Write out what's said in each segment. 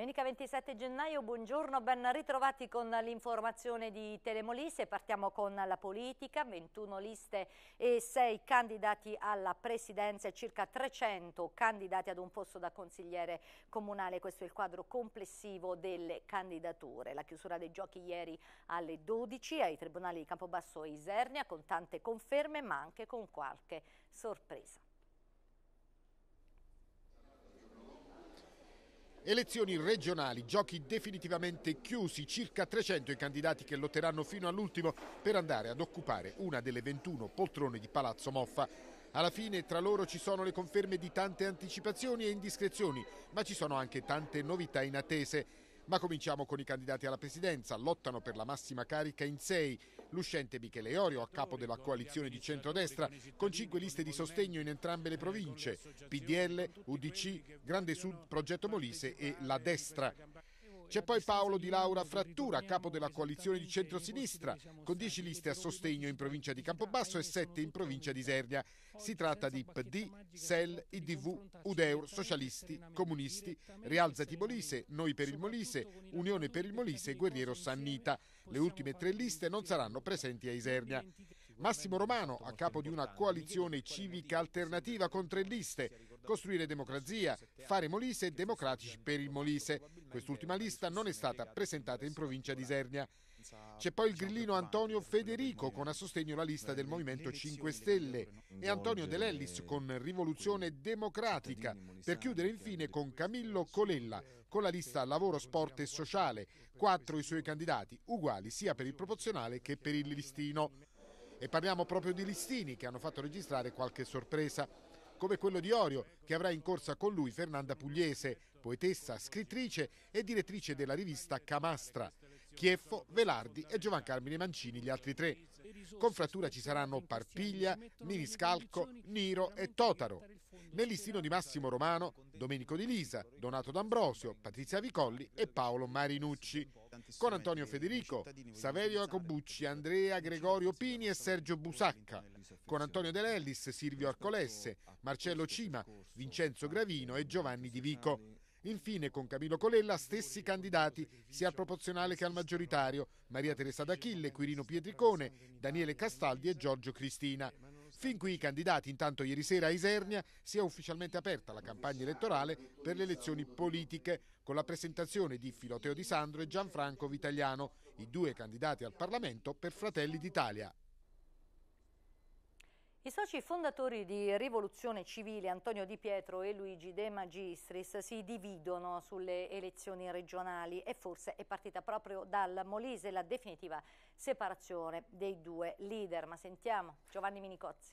Domenica 27 gennaio, buongiorno, ben ritrovati con l'informazione di Telemolise. Partiamo con la politica, 21 liste e 6 candidati alla presidenza e circa 300 candidati ad un posto da consigliere comunale. Questo è il quadro complessivo delle candidature. La chiusura dei giochi ieri alle 12 ai tribunali di Campobasso e Isernia con tante conferme ma anche con qualche sorpresa. Elezioni regionali, giochi definitivamente chiusi, circa 300 i candidati che lotteranno fino all'ultimo per andare ad occupare una delle 21 poltrone di Palazzo Moffa. Alla fine tra loro ci sono le conferme di tante anticipazioni e indiscrezioni, ma ci sono anche tante novità inattese. attese. Ma cominciamo con i candidati alla presidenza. Lottano per la massima carica in sei. L'uscente Michele Orio, a capo della coalizione di centrodestra con cinque liste di sostegno in entrambe le province. PDL, UDC, Grande Sud, Progetto Molise e La Destra. C'è poi Paolo Di Laura Frattura, capo della coalizione di centrosinistra, con 10 liste a sostegno in provincia di Campobasso e 7 in provincia di Isernia. Si tratta di PD, SEL, IDV, Udeur, Socialisti, Comunisti, Rialzati Molise, Noi per il Molise, Unione per il Molise e Guerriero Sannita. Le ultime tre liste non saranno presenti a Isernia. Massimo Romano, a capo di una coalizione civica alternativa con tre liste, Costruire Democrazia, Fare Molise e Democratici per il Molise. Quest'ultima lista non è stata presentata in provincia di Isernia. C'è poi il grillino Antonio Federico con a sostegno la lista del Movimento 5 Stelle e Antonio De con Rivoluzione Democratica, per chiudere infine con Camillo Colella con la lista Lavoro, Sport e Sociale, quattro i suoi candidati, uguali sia per il proporzionale che per il listino. E parliamo proprio di listini che hanno fatto registrare qualche sorpresa come quello di Orio, che avrà in corsa con lui Fernanda Pugliese, poetessa, scrittrice e direttrice della rivista Camastra, Chieffo, Velardi e Giovan Carmine Mancini, gli altri tre. Con Frattura ci saranno Parpiglia, Miniscalco, Niro e Totaro. Nel listino di Massimo Romano, Domenico Di Lisa, Donato D'Ambrosio, Patrizia Vicolli e Paolo Marinucci. Con Antonio Federico, Saverio Acobucci, Andrea Gregorio Pini e Sergio Busacca. Con Antonio De Lellis, Silvio Arcolesse, Marcello Cima, Vincenzo Gravino e Giovanni Di Vico. Infine, con Camillo Colella, stessi candidati sia al proporzionale che al maggioritario, Maria Teresa D'Achille, Quirino Pietricone, Daniele Castaldi e Giorgio Cristina. Fin qui i candidati, intanto ieri sera a Isernia si è ufficialmente aperta la campagna elettorale per le elezioni politiche con la presentazione di Filoteo Di Sandro e Gianfranco Vitaliano, i due candidati al Parlamento per Fratelli d'Italia. I soci fondatori di Rivoluzione Civile Antonio Di Pietro e Luigi De Magistris si dividono sulle elezioni regionali e forse è partita proprio dal Molise la definitiva separazione dei due leader. Ma sentiamo Giovanni Minicozzi.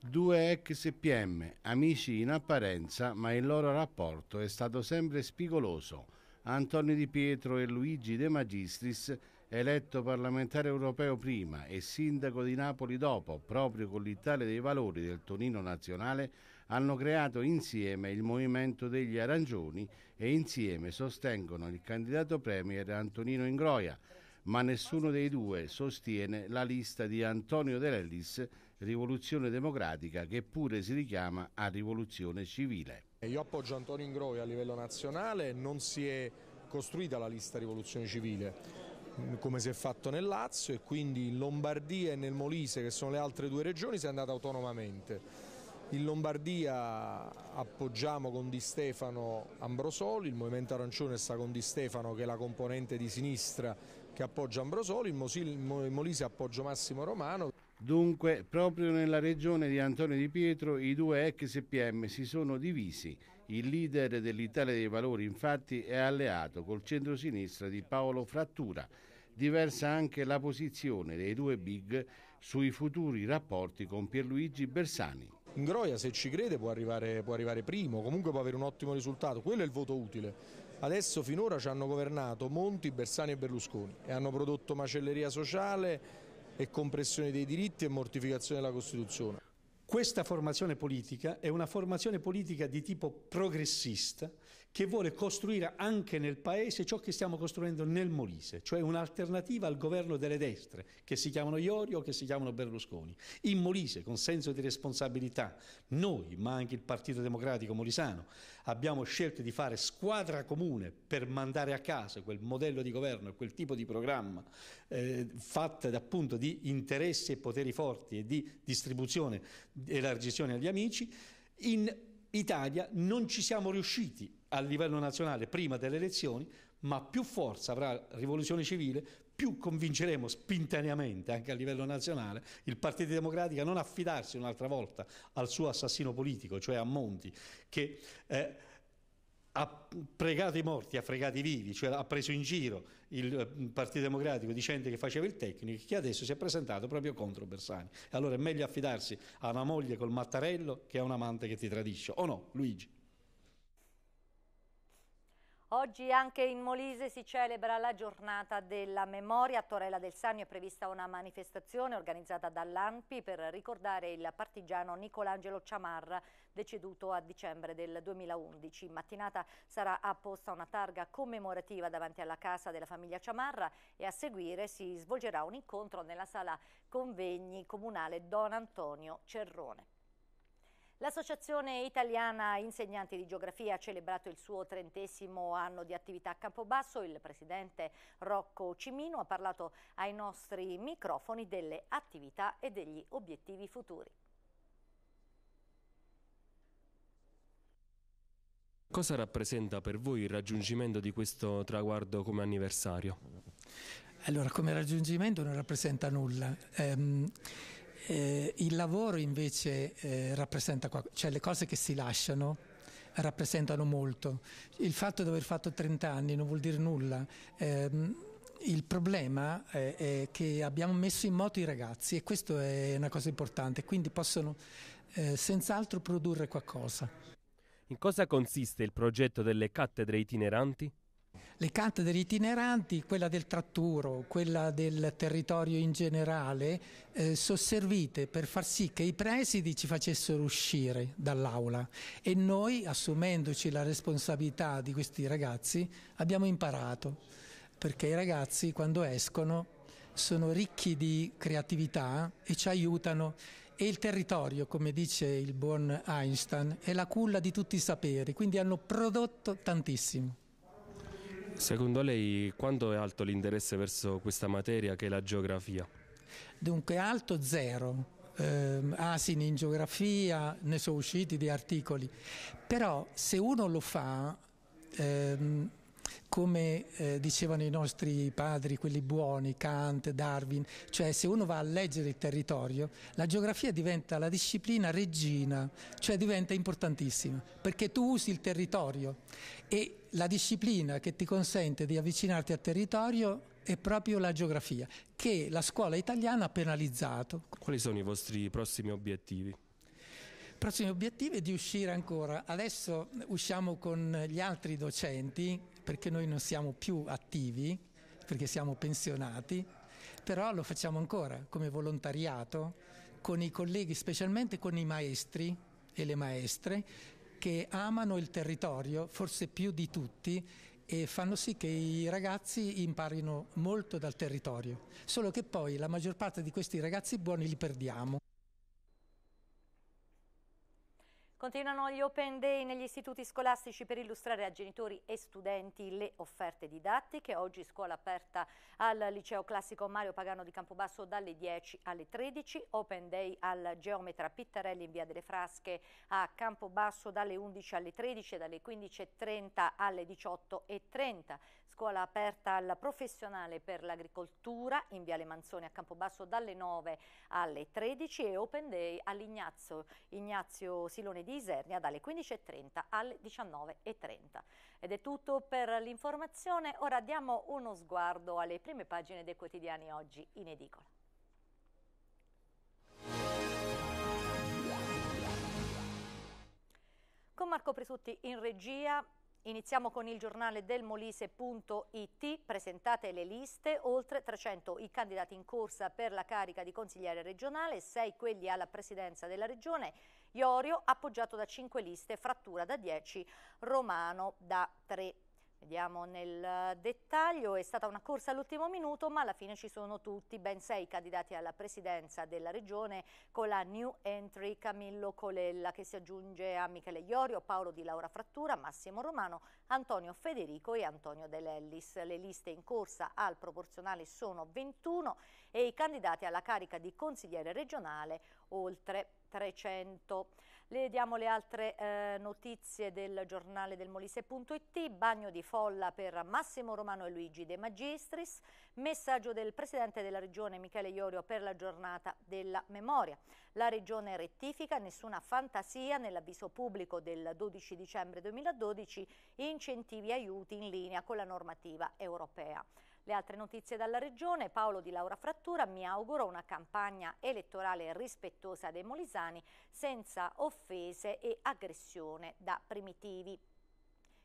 Due ex PM, amici in apparenza, ma il loro rapporto è stato sempre spigoloso. Antonio Di Pietro e Luigi De Magistris eletto parlamentare europeo prima e sindaco di Napoli dopo, proprio con l'Italia dei Valori del Tonino Nazionale, hanno creato insieme il Movimento degli Arancioni e insieme sostengono il candidato premier Antonino Ingroia, ma nessuno dei due sostiene la lista di Antonio De Rivoluzione Democratica, che pure si richiama a Rivoluzione Civile. Io appoggio Antonio Ingroia a livello nazionale, non si è costruita la lista Rivoluzione Civile come si è fatto nel Lazio e quindi in Lombardia e nel Molise che sono le altre due regioni si è andata autonomamente. In Lombardia appoggiamo con Di Stefano Ambrosoli, il Movimento Arancione sta con Di Stefano che è la componente di sinistra che appoggia Ambrosoli, in Molise appoggio Massimo Romano. Dunque, proprio nella regione di Antonio Di Pietro i due ex PM si sono divisi il leader dell'Italia dei Valori infatti è alleato col centro-sinistra di Paolo Frattura. Diversa anche la posizione dei due big sui futuri rapporti con Pierluigi Bersani. Ingroia se ci crede può arrivare, può arrivare, primo, comunque può avere un ottimo risultato, quello è il voto utile. Adesso finora ci hanno governato Monti, Bersani e Berlusconi e hanno prodotto macelleria sociale e compressione dei diritti e mortificazione della Costituzione. Questa formazione politica è una formazione politica di tipo progressista che vuole costruire anche nel Paese ciò che stiamo costruendo nel Molise, cioè un'alternativa al governo delle destre, che si chiamano Iorio o che si chiamano Berlusconi. In Molise, con senso di responsabilità, noi, ma anche il Partito Democratico Molisano, abbiamo scelto di fare squadra comune per mandare a casa quel modello di governo e quel tipo di programma eh, fatta appunto di interessi e poteri forti e di distribuzione e largizione agli amici. In Italia non ci siamo riusciti a livello nazionale prima delle elezioni, ma più forza avrà rivoluzione civile, più convinceremo spintaneamente anche a livello nazionale il Partito Democratico a non affidarsi un'altra volta al suo assassino politico, cioè a Monti, che eh, ha pregato i morti, ha fregato i vivi, cioè ha preso in giro il eh, Partito Democratico dicendo che faceva il tecnico, che adesso si è presentato proprio contro Bersani. Allora è meglio affidarsi a una moglie col mattarello che a un amante che ti tradisce, o no, Luigi? Oggi anche in Molise si celebra la giornata della memoria. A Torella del Sannio è prevista una manifestazione organizzata dall'ANPI per ricordare il partigiano Nicolangelo Ciamarra, deceduto a dicembre del 2011. In mattinata sarà apposta una targa commemorativa davanti alla casa della famiglia Ciamarra e a seguire si svolgerà un incontro nella sala convegni comunale Don Antonio Cerrone. L'Associazione Italiana Insegnanti di Geografia ha celebrato il suo trentesimo anno di attività a Campobasso. Il presidente Rocco Cimino ha parlato ai nostri microfoni delle attività e degli obiettivi futuri. Cosa rappresenta per voi il raggiungimento di questo traguardo come anniversario? Allora, come raggiungimento non rappresenta nulla. Ehm, eh, il lavoro invece eh, rappresenta, cioè le cose che si lasciano rappresentano molto. Il fatto di aver fatto 30 anni non vuol dire nulla. Eh, il problema è, eh, è, che abbiamo messo in moto i ragazzi e questo è una cosa importante, quindi possono eh, senz'altro produrre qualcosa. In cosa consiste il progetto delle cattedre itineranti? Le cattedre itineranti, quella del tratturo, quella del territorio in generale, eh, servite per far sì che i presidi ci facessero uscire dall'aula e noi, assumendoci la responsabilità di questi ragazzi, abbiamo imparato, perché i ragazzi quando escono sono ricchi di creatività e ci aiutano e il territorio, come dice il buon Einstein, è la culla di tutti i saperi, quindi hanno prodotto tantissimo. Secondo lei quanto è alto l'interesse verso questa materia che è la geografia? Dunque alto zero, ehm, asini in geografia, ne sono usciti di articoli, però se uno lo fa ehm, come eh, dicevano i nostri padri, quelli buoni, Kant, Darwin, cioè se uno va a leggere il territorio, la geografia diventa la disciplina regina, cioè diventa importantissima, perché tu usi il territorio e la disciplina che ti consente di avvicinarti al territorio è proprio la geografia, che la scuola italiana ha penalizzato. Quali sono i vostri prossimi obiettivi? prossimi obiettivi è di uscire ancora. Adesso usciamo con gli altri docenti perché noi non siamo più attivi, perché siamo pensionati, però lo facciamo ancora come volontariato con i colleghi, specialmente con i maestri e le maestre che amano il territorio forse più di tutti e fanno sì che i ragazzi imparino molto dal territorio, solo che poi la maggior parte di questi ragazzi buoni li perdiamo. Continuano gli open day negli istituti scolastici per illustrare a genitori e studenti le offerte didattiche. Oggi scuola aperta al liceo classico Mario Pagano di Campobasso dalle 10 alle 13. Open day al geometra Pittarelli in via delle Frasche a Campobasso dalle 11 alle 13 e dalle 15.30 alle 18.30. Scuola aperta al professionale per l'agricoltura in via Le Manzoni a Campobasso dalle 9 alle 13 e open day all'Ignazio Ignazio Silone di di Isernia dalle 15.30 alle 19.30. Ed è tutto per l'informazione, ora diamo uno sguardo alle prime pagine dei quotidiani oggi in edicola. Con Marco Presutti in regia Iniziamo con il giornale del Molise.it, presentate le liste, oltre 300 i candidati in corsa per la carica di consigliere regionale, 6 quelli alla presidenza della regione Iorio appoggiato da 5 liste, Frattura da 10, Romano da 3. Vediamo nel dettaglio, è stata una corsa all'ultimo minuto ma alla fine ci sono tutti, ben sei candidati alla presidenza della regione con la new entry Camillo Colella che si aggiunge a Michele Iorio, Paolo Di Laura Frattura, Massimo Romano, Antonio Federico e Antonio De Le liste in corsa al proporzionale sono 21 e i candidati alla carica di consigliere regionale oltre 300. Le diamo le altre eh, notizie del giornale del Molise.it, bagno di folla per Massimo Romano e Luigi De Magistris, messaggio del Presidente della Regione Michele Iorio per la giornata della memoria. La Regione rettifica, nessuna fantasia nell'avviso pubblico del 12 dicembre 2012, incentivi e aiuti in linea con la normativa europea. Le altre notizie dalla Regione, Paolo Di Laura Frattura mi auguro una campagna elettorale rispettosa dei molisani senza offese e aggressione da primitivi.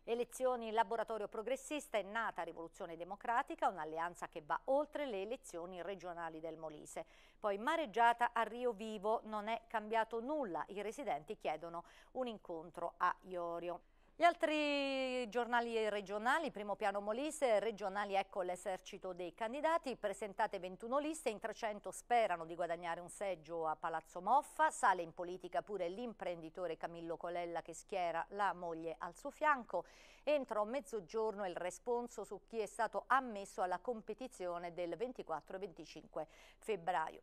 Elezioni Laboratorio Progressista è nata Rivoluzione Democratica, un'alleanza che va oltre le elezioni regionali del Molise. Poi mareggiata a Rio Vivo, non è cambiato nulla, i residenti chiedono un incontro a Iorio. Gli altri giornali regionali, primo piano Molise, regionali ecco l'esercito dei candidati, presentate 21 liste, in 300 sperano di guadagnare un seggio a Palazzo Moffa, sale in politica pure l'imprenditore Camillo Colella che schiera la moglie al suo fianco, entro mezzogiorno il responso su chi è stato ammesso alla competizione del 24 e 25 febbraio.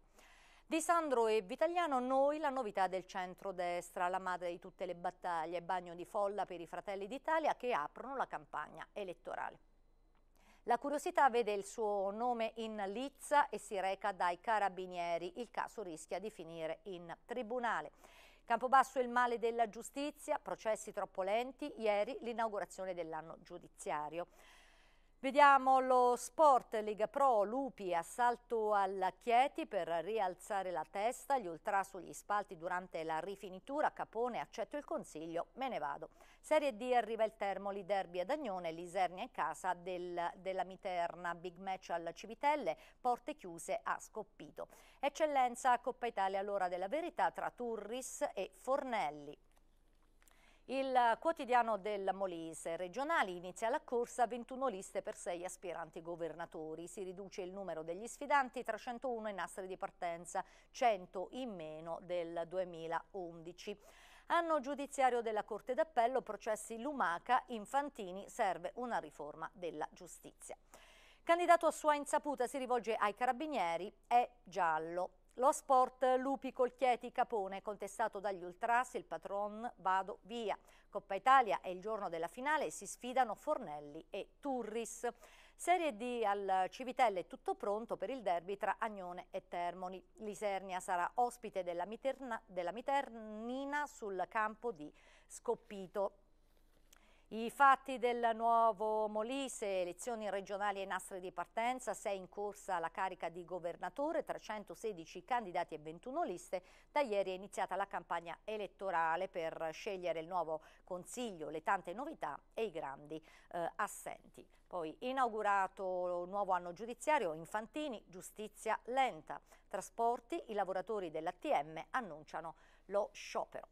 Di Sandro e Vitaliano noi la novità del centro-destra, la madre di tutte le battaglie, bagno di folla per i Fratelli d'Italia che aprono la campagna elettorale. La curiosità vede il suo nome in lizza e si reca dai carabinieri. Il caso rischia di finire in tribunale. Campobasso il male della giustizia, processi troppo lenti, ieri l'inaugurazione dell'anno giudiziario. Vediamo lo sport Lega Pro, Lupi, assalto al Chieti per rialzare la testa, gli ultra sugli spalti durante la rifinitura, Capone accetto il consiglio, me ne vado. Serie D arriva il Termoli, Derby ad Agnone, Lisernia in casa del, della Miterna, big match al Civitelle, porte chiuse a Scoppito. Eccellenza Coppa Italia all'ora della verità tra Turris e Fornelli. Il quotidiano del Molise, regionali, inizia la corsa, 21 liste per 6 aspiranti governatori. Si riduce il numero degli sfidanti, 301 in nastri di partenza, 100 in meno del 2011. Anno giudiziario della Corte d'Appello, processi Lumaca, Infantini, serve una riforma della giustizia. Candidato a sua insaputa si rivolge ai carabinieri, è giallo. Lo sport Lupi Colchieti Capone, contestato dagli Ultras, il patron Vado Via. Coppa Italia è il giorno della finale e si sfidano Fornelli e Turris. Serie D al Civitelle tutto pronto per il derby tra Agnone e Termoni. Lisernia sarà ospite della, Miterna, della Miternina sul campo di Scoppito. I fatti del nuovo Molise, elezioni regionali e nastri di partenza, sei in corsa la carica di governatore, 316 candidati e 21 liste. Da ieri è iniziata la campagna elettorale per scegliere il nuovo consiglio, le tante novità e i grandi eh, assenti. Poi inaugurato il nuovo anno giudiziario, infantini, giustizia lenta. Trasporti, i lavoratori dell'ATM annunciano lo sciopero.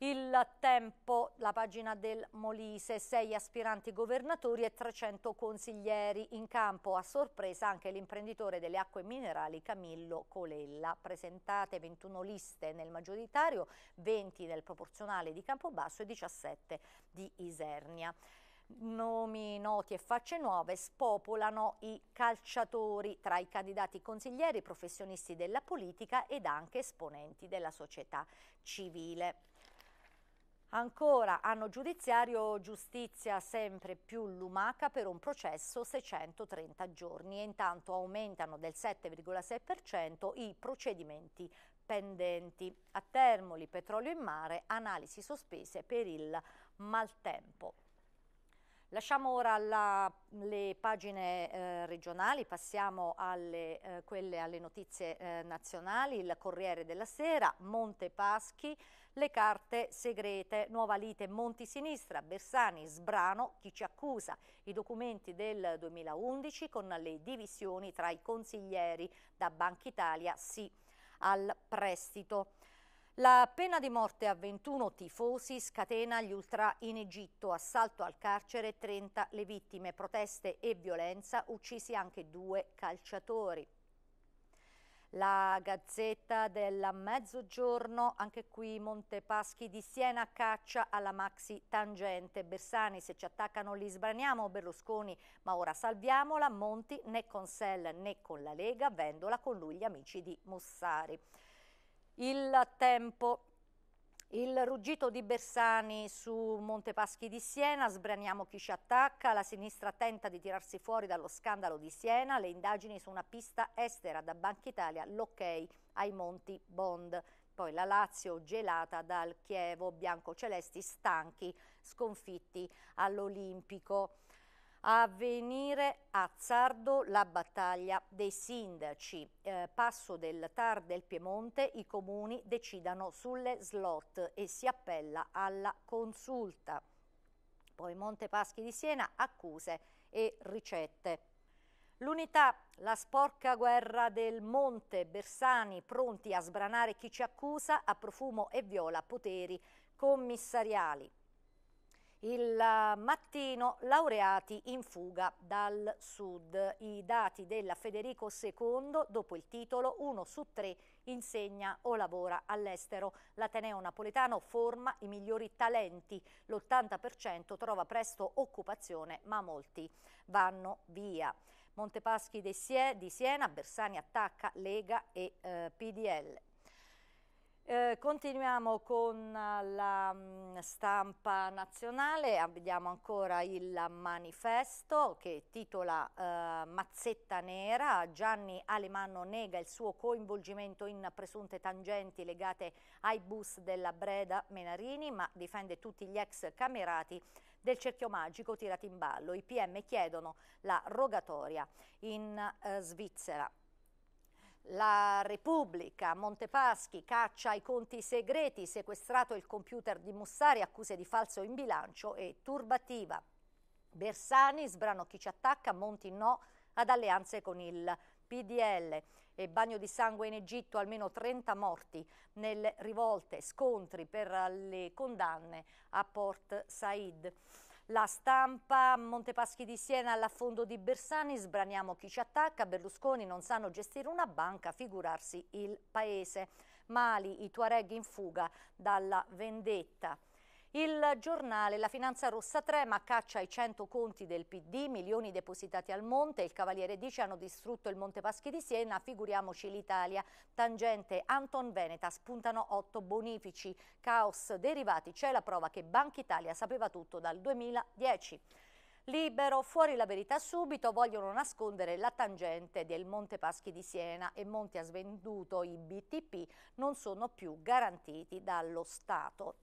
Il tempo, la pagina del Molise, 6 aspiranti governatori e 300 consiglieri. In campo a sorpresa anche l'imprenditore delle acque minerali Camillo Colella. Presentate 21 liste nel maggioritario, 20 nel proporzionale di Campobasso e 17 di Isernia nomi noti e facce nuove spopolano i calciatori tra i candidati consiglieri, professionisti della politica ed anche esponenti della società civile. Ancora, anno giudiziario, giustizia sempre più lumaca per un processo 630 giorni e intanto aumentano del 7,6% i procedimenti pendenti. A Termoli, petrolio in mare, analisi sospese per il maltempo. Lasciamo ora la, le pagine eh, regionali, passiamo alle, eh, quelle, alle notizie eh, nazionali, il Corriere della Sera, Monte Paschi, le carte segrete, nuova lite Monti Sinistra, Bersani, Sbrano, chi ci accusa, i documenti del 2011 con le divisioni tra i consiglieri da Banca Italia sì al prestito. La pena di morte a 21 tifosi scatena gli ultra in Egitto, assalto al carcere 30 le vittime, proteste e violenza, uccisi anche due calciatori. La Gazzetta del Mezzogiorno, anche qui Montepaschi di Siena, caccia alla maxi tangente. Bersani, se ci attaccano li sbraniamo, Berlusconi, ma ora salviamola. Monti né con Sell né con la Lega, vendola con lui gli amici di Mussari il tempo. Il ruggito di Bersani su Montepaschi di Siena, sbraniamo chi ci attacca, la sinistra tenta di tirarsi fuori dallo scandalo di Siena, le indagini su una pista estera da Banca Italia, l'ok ai Monti Bond. Poi la Lazio gelata dal Chievo, bianco celesti stanchi, sconfitti all'Olimpico a venire azzardo la battaglia dei sindaci. Eh, passo del TAR del Piemonte, i comuni decidano sulle slot e si appella alla consulta. Poi Monte Paschi di Siena, accuse e ricette. L'unità, la sporca guerra del Monte, Bersani pronti a sbranare chi ci accusa a profumo e viola poteri commissariali. Il eh, mattino laureati in fuga dal sud. I dati della Federico II, dopo il titolo, uno su tre insegna o lavora all'estero. L'Ateneo napoletano forma i migliori talenti, l'80% trova presto occupazione, ma molti vanno via. Montepaschi di Siena, Bersani attacca Lega e eh, PDL. Eh, continuiamo con eh, la mm, stampa nazionale, vediamo ancora il manifesto che titola eh, Mazzetta nera, Gianni Alemanno nega il suo coinvolgimento in presunte tangenti legate ai bus della Breda Menarini ma difende tutti gli ex camerati del cerchio magico tirati in ballo, i PM chiedono la rogatoria in eh, Svizzera. La Repubblica, Montepaschi, caccia ai conti segreti, sequestrato il computer di Mussari, accuse di falso in bilancio e turbativa. Bersani, sbrano chi ci attacca, Monti no ad alleanze con il PDL e bagno di sangue in Egitto, almeno 30 morti nelle rivolte, scontri per le condanne a Port Said. La stampa, Montepaschi di Siena all'affondo di Bersani, sbraniamo chi ci attacca, Berlusconi non sanno gestire una banca, figurarsi il paese. Mali, i Tuareg in fuga dalla vendetta. Il giornale La Finanza Rossa trema, caccia i 100 conti del PD, milioni depositati al Monte, il Cavaliere dice hanno distrutto il Monte Paschi di Siena, figuriamoci l'Italia. Tangente Anton Veneta, spuntano 8 bonifici, caos derivati, c'è la prova che Banca Italia sapeva tutto dal 2010. Libero, fuori la verità subito, vogliono nascondere la tangente del Monte Paschi di Siena e Monti ha svenduto i BTP non sono più garantiti dallo Stato.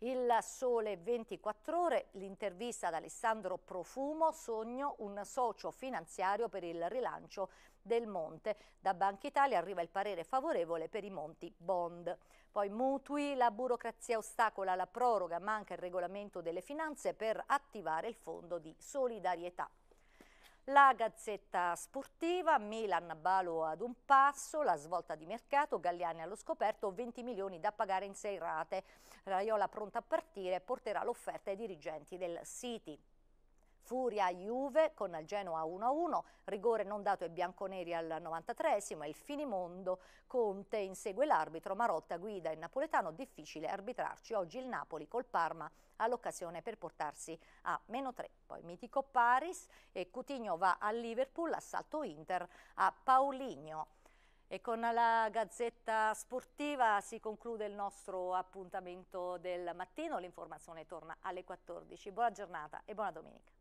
Il Sole 24 Ore, l'intervista ad Alessandro Profumo, sogno un socio finanziario per il rilancio del monte. Da Banca Italia arriva il parere favorevole per i monti bond. Poi mutui, la burocrazia ostacola la proroga, manca il regolamento delle finanze per attivare il fondo di solidarietà. La Gazzetta Sportiva, Milan balo ad un passo, la svolta di mercato, Galliani allo scoperto, 20 milioni da pagare in sei rate. Raiola pronta a partire porterà l'offerta ai dirigenti del City. Furia Juve con il Genoa 1-1, rigore non dato ai bianconeri al 93esimo il finimondo Conte insegue l'arbitro, Marotta guida il napoletano, difficile arbitrarci. Oggi il Napoli col Parma all'occasione per portarsi a meno 3. Poi mitico Paris e Coutinho va al Liverpool, assalto Inter a Paulinho. E con la Gazzetta Sportiva si conclude il nostro appuntamento del mattino. L'informazione torna alle 14. Buona giornata e buona domenica.